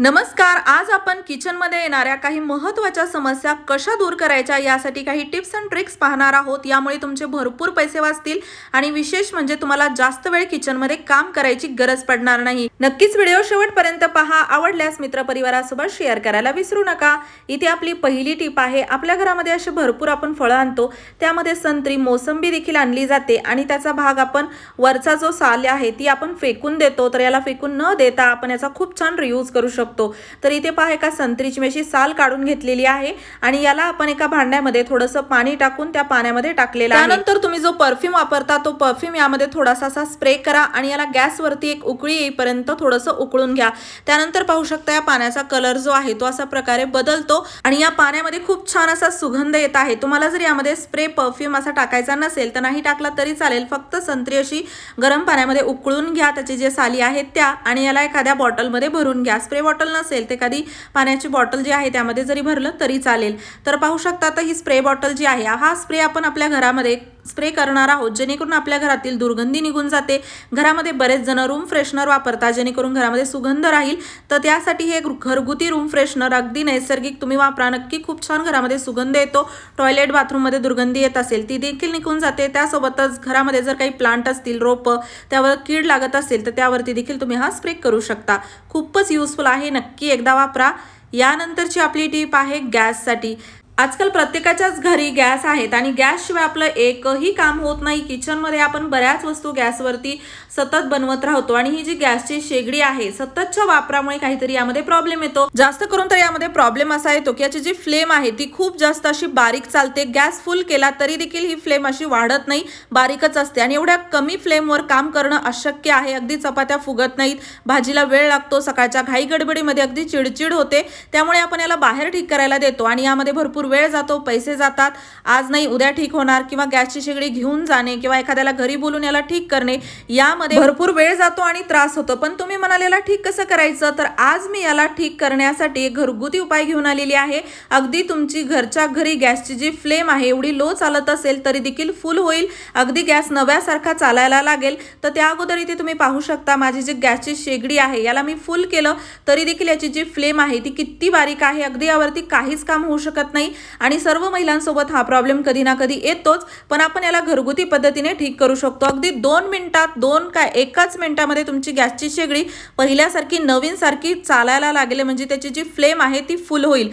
नमस्कार आज आपण किचनमध्ये येणाऱ्या काही महत्त्वाच्या समस्या कशा दूर करायच्या यासाठी काही टिप्स अँड ट्रिक्स पाहणार आहोत यामुळे तुमचे भरपूर पैसे वाचतील आणि विशेष म्हणजे तुम्हाला जास्त वेळ किचनमध्ये काम करायची गरज पडणार नाही नक्कीच व्हिडिओ शेवटपर्यंत पहा आवडल्यास मित्रपरिवारासोबत शेअर करायला विसरू नका इथे आपली पहिली टीप आहे आपल्या घरामध्ये असे भरपूर आपण फळं आणतो त्यामध्ये संत्री मोसंबी देखील आणली जाते आणि त्याचा भाग आपण वरचा जो साल आहे ती आपण फेकून देतो तर याला फेकून न देता आपण याचा खूप छान रियूज करू शकतो शकतो तर इथे पहा एका संत्रीची मेशी साल काढून घेतलेली आहे आणि याला आपण एका भांड्यामध्ये थोडस पाणी टाकून त्या पाण्यामध्ये टाकलेला त्यानंतर तुम्ही जो परफ्यूम वापरता तो परफ्यूम यामध्ये थोडासा असा स्प्रे करा आणि याला गॅसवरती एक उकळी येईपर्यंत थोडस उकळून घ्या त्यानंतर पाहू शकता या पाण्याचा कलर जो आहे तो असा प्रकारे बदलतो आणि या पाण्यामध्ये खूप छान असा सुगंध येत आहे तुम्हाला जर यामध्ये स्प्रे परफ्यूम असा टाकायचा नसेल तर नाही टाकला तरी चालेल फक्त संत्री अशी गरम पाण्यामध्ये उकळून घ्या त्याची जे साली आहेत त्या आणि याला एखाद्या बॉटलमध्ये भरून घ्या स्प्रे बॉटल नसेल तर कधी पाण्याची बॉटल जी आहे त्यामध्ये जरी भरलं तरी चालेल तर पाहू शकता तर ही स्प्रे बॉटल जी आहे हा स्प्रे आपण आपल्या घरामध्ये स्प्रे करणार आहोत जेणेकरून आपल्या घरातील दुर्गंधी निघून जाते घरामध्ये बरेच जण रूम फ्रेशनर वापरता जेणेकरून घरामध्ये सुगंध राहील तर त्यासाठी हे घरगुती रूम फ्रेशनर अगदी नैसर्गिक तुम्ही वापरा नक्की खूप छान घरामध्ये सुगंध येतो टॉयलेट बाथरूममध्ये दुर्गंधी येत असेल ती देखील निघून जाते त्यासोबतच घरामध्ये जर काही प्लांट असतील रोपं त्यावर कीड लागत असेल तर त्यावरती देखील तुम्ही हा स्प्रे करू शकता खूपच युजफुल आहे नक्की एकदा वापरा यानंतरची आपली टीप आहे गॅससाठी आजकाल प्रत्येकाच्याच घरी गॅस आहेत आणि गॅसशिवाय आपलं एकही काम होत नाही किचनमध्ये आपण बऱ्याच वस्तू गॅसवरती सतत बनवत राहतो आणि ही जी गॅसची शेगडी आहे सततच्या वापरामुळे काहीतरी यामध्ये प्रॉब्लेम येतो जास्त करून तर यामध्ये प्रॉब्लेम असा येतो की याची जी फ्लेम आहे ती खूप जास्त अशी बारीक चालते गॅस फुल केला तरी देखील ही फ्लेम अशी वाढत नाही बारीकच असते आणि एवढ्या कमी फ्लेमवर काम करणं अशक्य आहे अगदी चपात्या फुगत नाहीत भाजीला वेळ लागतो सकाळच्या घाई गडबडीमध्ये अगदी चिडचिड होते त्यामुळे आपण याला बाहेर ठीक करायला देतो आणि यामध्ये भरपूर वेळ जातो पैसे जातात आज नाही उद्या ठीक होणार किंवा गॅसची शेगडी घेऊन जाणे किंवा एखाद्याला घरी बोलून याला ठीक करणे यामध्ये भरपूर वेळ जातो आणि त्रास होतो पण तुम्ही म्हणाले याला ठीक कसं करायचं तर आज मी याला ठीक करण्यासाठी घरगुती उपाय घेऊन आलेली आहे अगदी तुमची घरच्या घरी गॅसची जी फ्लेम आहे एवढी लो चालत असेल तरी देखील फुल होईल अगदी गॅस नव्यासारखा चालायला लागेल तर त्या अगोदर इथे तुम्ही पाहू शकता माझी जी गॅसची शेगडी आहे याला मी फुल केलं तरी देखील याची जी फ्लेम आहे ती किती बारीक आहे अगदी यावरती काहीच काम होऊ शकत नाही आणि सर्व महिलांसोबत हा प्रॉब्लेम कधी ना कधी येतोच पण आपण याला घरगुती पद्धतीने ठीक करू शकतो अगदी दोन मिनिटात दोन काय एकाच मिनिटामध्ये तुमची गॅसची शेगडी पहिल्यासारखी नवीन सारखी चालायला लागेल म्हणजे त्याची जी फ्लेम आहे ती फुल होईल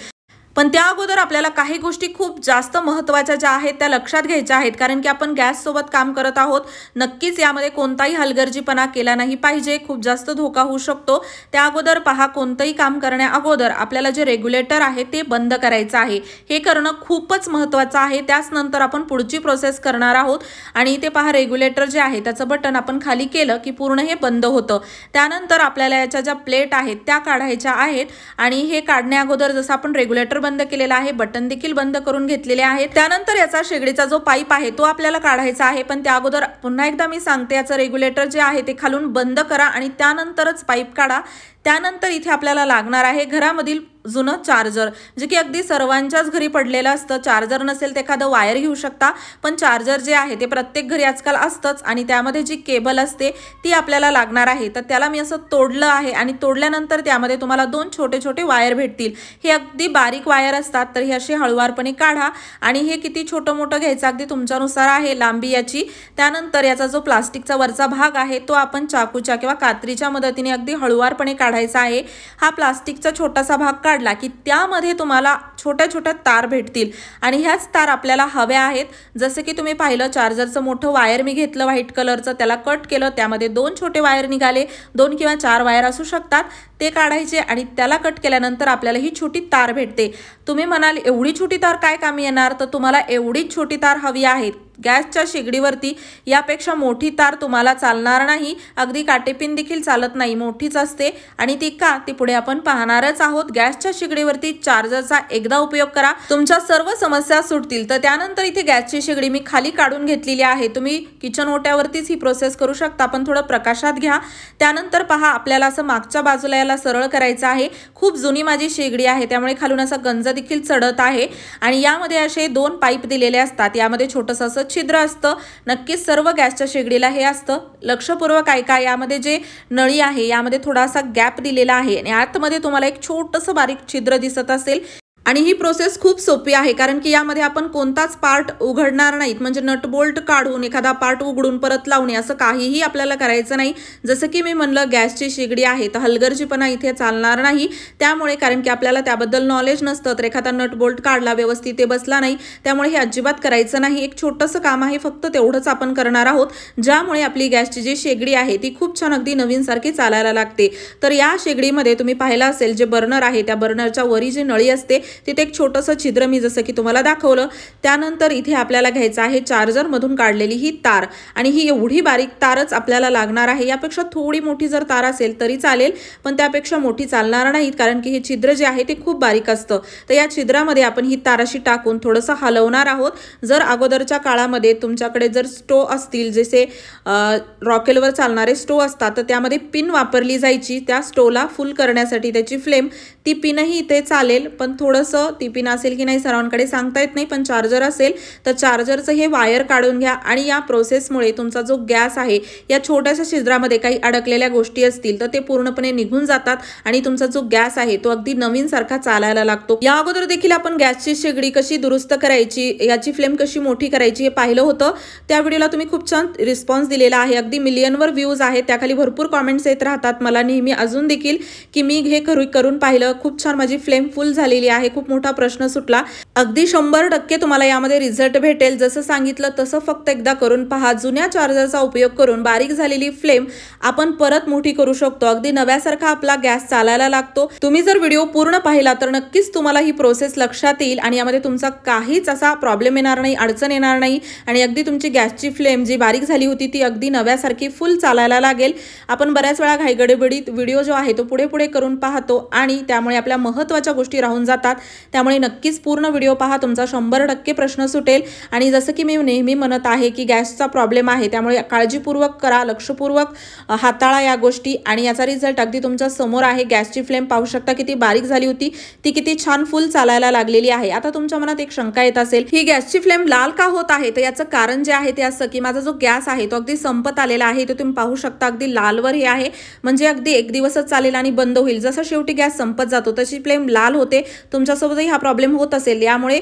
पण त्या अगोदर आपल्याला काही गोष्टी खूप जास्त महत्त्वाच्या ज्या आहेत त्या लक्षात घ्यायच्या आहेत कारण की आपण गॅससोबत काम करत आहोत नक्कीच यामध्ये कोणताही हलगर्जीपणा केला नाही पाहिजे खूप जास्त धोका होऊ शकतो त्या अगोदर पहा कोणतंही काम करण्या अगोदर आपल्याला जे रेग्युलेटर आहे ते बंद करायचं आहे हे करणं खूपच महत्त्वाचं आहे त्याच नंतर आपण पुढची प्रोसेस करणार आहोत आणि ते पहा रेग्युलेटर जे आहे त्याचं बटन आपण खाली केलं की पूर्ण हे बंद होतं त्यानंतर आपल्याला याच्या ज्या प्लेट आहेत त्या काढायच्या आहेत आणि हे काढण्या अगोदर जसं आपण रेग्युलेटर बंद केलेला आहे बटन देखील बंद करून घेतलेले आहे त्यानंतर याचा शेगडीचा जो पाईप आहे तो आपल्याला काढायचा आहे पण त्या अगोदर पुन्हा एकदा मी सांगते याचं रेग्युलेटर जे आहे ते खालून बंद करा आणि त्यानंतरच पाईप काढा त्यानंतर इथे आपल्याला लागणार आहे घरामधील जुनं चार्जर जे की अगदी सर्वांच्याच घरी पडलेलं असतं चार्जर नसेल तर एखादं वायर घेऊ शकता पण चार्जर जे आहे ते प्रत्येक घरी आजकाल असतंच आणि त्यामध्ये जी केबल असते ती आपल्याला लागणार आहे तर त्याला मी असं तोडलं आहे आणि तोडल्यानंतर त्यामध्ये तुम्हाला दोन छोटे छोटे वायर भेटतील हे अगदी बारीक वायर असतात तर हे असे हळुवारपणे काढा आणि हे किती छोटं मोठं घ्यायचं अगदी तुमच्यानुसार आहे लांबी याची त्यानंतर याचा जो प्लास्टिकचा वरचा भाग आहे तो आपण चाकूच्या किंवा कात्रीच्या मदतीने अगदी हळुवारपणे काढा काढायचा आहे हा प्लास्टिकचा छोटासा भाग काढला की त्यामध्ये तुम्हाला छोट्या छोट्या तार भेटतील आणि ह्याच तार आपल्याला हव्या आहेत जसं की तुम्ही पाहिलं चार्जरचं मोठं वायर मी घेतलं व्हाईट कलरचं त्याला कट केलं त्यामध्ये दोन छोटे वायर निघाले दोन किंवा चार वायर असू शकतात ते काढायचे आणि त्याला कट केल्यानंतर आपल्याला ही छोटी तार भेटते तुम्ही म्हणाल एवढी छोटी तार काय कामी येणार तर तुम्हाला एवढीच छोटी तार हवी आहे गॅसच्या शेगडीवरती यापेक्षा मोठी तार तुम्हाला चालणार नाही अगदी काटेपिन देखील चालत नाही मोठीच असते आणि ती का ती पुढे आपण पाहणारच आहोत गॅसच्या शेगडीवरती चार्जरचा एकदा उपयोग करा तुमच्या सर्व समस्या सुटतील तर त्यानंतर इथे गॅसची शेगडी मी खाली काढून घेतलेली आहे तुम्ही किचन ओट्यावरतीच ही प्रोसेस करू शकता पण थोडं प्रकाशात घ्या त्यानंतर पहा आपल्याला असं मागच्या बाजूला याला सरळ करायचं आहे खूप जुनी माझी शेगडी आहे त्यामुळे खालून असा गंज देखील चढत आहे आणि यामध्ये असे दोन पाईप दिलेले असतात यामध्ये छोटंसं असं छिद्र असतं नक्कीच सर्व गॅसच्या शेगडीला हे असतं लक्षपूर्वक ऐका यामध्ये जे नळी आहे यामध्ये थोडासा गॅप दिलेला आहे आणि आतमध्ये तुम्हाला एक छोटंसं बारीक छिद्र दिसत असेल आणि ही प्रोसेस खूप सोपी आहे कारण की यामध्ये आपण कोणताच पार्ट उघडणार नाहीत म्हणजे नटबोल्ट काढून एखादा पार्ट उघडून परत लावणे असं काहीही आपल्याला करायचं नाही जसं की मी म्हणलं गॅसची शेगडी आहे तर हलगर्जीपणा इथे चालणार नाही त्यामुळे कारण की आपल्याला त्याबद्दल नॉलेज नसतं तर एखादा नटबोल्ट काढला व्यवस्थित ते बसला नाही त्यामुळे हे अजिबात करायचं नाही एक छोटंसं काम आहे फक्त तेवढंच आपण करणार आहोत ज्यामुळे आपली गॅसची जी शेगडी आहे ती खूप छान अगदी नवीनसारखी चालायला लागते तर या शेगडीमध्ये तुम्ही पाहिलं असेल जे बर्नर आहे त्या बर्नरच्या वरी जी नळी असते तिथे एक छोटंसं छिद्र मी जसं की तुम्हाला दाखवलं त्यानंतर इथे आपल्याला घ्यायचं आहे चार्जरमधून काढलेली ही तार आणि ही एवढी बारीक तारच आपल्याला लागणार आहे यापेक्षा थोडी मोठी जर तार असेल तरी चालेल पण त्यापेक्षा मोठी चालणार नाहीत कारण की हे छिद्र जे आहे ते खूप बारीक असतं तर या छिद्रामध्ये आपण ही ताराशी टाकून थोडंसं हलवणार आहोत जर अगोदरच्या काळामध्ये तुमच्याकडे जर स्टो असतील जसे रॉकेलवर चालणारे स्टो असतात तर त्यामध्ये पिन वापरली जायची त्या स्टोला फुल करण्यासाठी त्याची फ्लेम तिपिनही इथे चालेल पण थोडंसं तिपिन असेल की नाही सर्वांकडे सांगता येत नाही पण चार्जर असेल तर चार्जरचं हे वायर काढून घ्या आणि या प्रोसेसमुळे तुमचा जो गॅस आहे या छोट्याशा छिद्रामध्ये काही अडकलेल्या गोष्टी असतील तर ते पूर्णपणे निघून जातात आणि तुमचा जो गॅस आहे तो अगदी नवीन सारखा चालायला लागतो या अगोदर देखील आपण गॅसची शेगडी कशी दुरुस्त करायची याची फ्लेम कशी मोठी करायची हे पाहिलं होतं त्या व्हिडिओला तुम्ही खूप छान रिस्पॉन्स दिलेला आहे अगदी मिलियनवर व्ह्यूज आहेत त्याखाली भरपूर कॉमेंट्स येत राहतात मला नेहमी अजून देखील की मी हे करू करून पाहिलं खूप छान माझी फ्लेम फुल झालेली आहे खूप मोठा प्रश्न सुटला अगदी शंभर टक्के तुम्हाला यामध्ये रिझल्ट भेटेल जसं सांगितलं तसं फक्त एकदा करून पहा जुन्या चार्जरचा उपयोग करून बारीक झालेली फ्लेम आपण परत मोठी करू शकतो अगदी नव्यासारखा आपला गॅस चालायला लागतो तुम्ही जर व्हिडिओ पूर्ण पाहिला तर नक्कीच तुम्हाला ही प्रोसेस लक्षात येईल आणि यामध्ये तुमचा काहीच असा प्रॉब्लेम येणार नाही अडचण येणार नाही आणि अगदी तुमची गॅसची फ्लेम जी बारीक झाली होती ती अगदी नव्यासारखी फुल चालायला लागेल आपण बऱ्याच वेळा घाईगडबडीत व्हिडिओ जो आहे तो पुढे पुढे करून पाहतो आणि त्या त्यामुळे आपल्या महत्त्वाच्या गोष्टी राहून जातात त्यामुळे नक्कीच पूर्ण व्हिडिओ पहा तुमचा शंभर टक्के प्रश्न सुटेल आणि जसं की मी नेहमी म्हणत आहे की गॅसचा प्रॉब्लेम आहे त्यामुळे काळजीपूर्वक करा लक्षपूर्वक हाताळा या गोष्टी आणि याचा रिझल्ट अगदी तुमच्या समोर आहे गॅसची फ्लेम पाहू शकता किती बारीक झाली होती ती किती छान फुल चालायला लागलेली आहे आता तुमच्या मनात एक शंका येत असेल ही गॅसची फ्लेम लाल का होत आहे तर याचं कारण जे आहे ते असं की माझा जो गॅस आहे तो अगदी संपत आलेला आहे तो तुम्ही पाहू शकता अगदी लालवर हे आहे म्हणजे अगदी एक दिवसच चालेल आणि बंद होईल जसं शेवटी गॅस संपत जातो तशी फ्लेम लाल होते तुमच्यासोबतही हा प्रॉब्लेम होत असेल यामुळे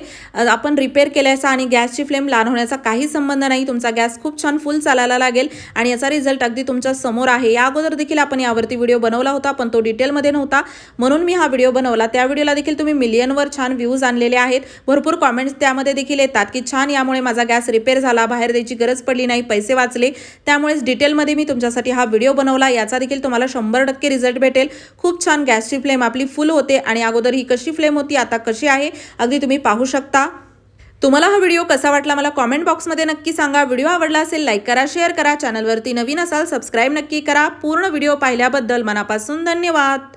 आपण रिपेअर केल्याचा आणि गॅसची फ्लेम लाल होण्याचा काही संबंध नाही तुमचा गॅस खूप छान फुल चालायला लागेल आणि याचा रिझल्ट अगदी तुमच्या समोर आहे या अगोदर देखील आपण यावरती व्हिडिओ बनवला होता पण तो डिटेलमध्ये नव्हता म्हणून मी हा व्हिडिओ बनवला त्या व्हिडिओला देखील तुम्ही मिलियनवर छान व्ह्यूज आणलेले आहेत भरपूर कॉमेंट्स त्यामध्ये देखील येतात की छान यामुळे माझा गॅस रिपेअर झाला बाहेर द्यायची गरज पडली नाही पैसे वाचले त्यामुळेच डिटेलमध्ये मी तुमच्यासाठी हा व्हिडिओ बनवला याचा देखील तुम्हाला शंभर टक्के रिझल्ट भेटेल खूप छान गॅसची फ्लेम आपली फुल होते आणि अगोदर ही कशी फ्लेम होती आता कशी आहे अगदी तुम्ही पाहू शकता तुम्हाला हा व्हिडिओ कसा वाटला मला कॉमेंट बॉक्समध्ये नक्की सांगा व्हिडिओ आवडला असेल लाईक करा शेअर करा चॅनलवरती नवीन असाल सबस्क्राईब नक्की करा पूर्ण व्हिडिओ पाहिल्याबद्दल मनापासून धन्यवाद